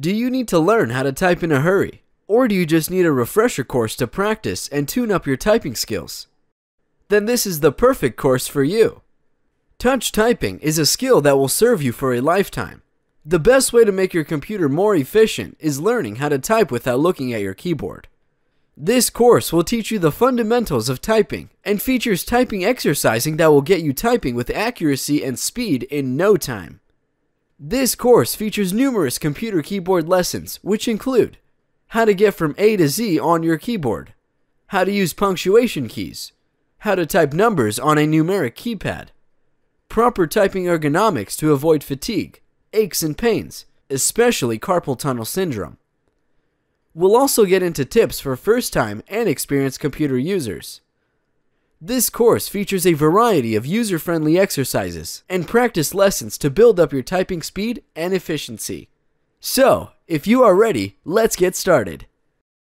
Do you need to learn how to type in a hurry? Or do you just need a refresher course to practice and tune up your typing skills? Then this is the perfect course for you. Touch typing is a skill that will serve you for a lifetime. The best way to make your computer more efficient is learning how to type without looking at your keyboard. This course will teach you the fundamentals of typing and features typing exercising that will get you typing with accuracy and speed in no time. This course features numerous computer keyboard lessons, which include how to get from A to Z on your keyboard, how to use punctuation keys, how to type numbers on a numeric keypad, proper typing ergonomics to avoid fatigue, aches and pains, especially carpal tunnel syndrome. We'll also get into tips for first time and experienced computer users. This course features a variety of user-friendly exercises and practice lessons to build up your typing speed and efficiency. So, if you are ready, let's get started.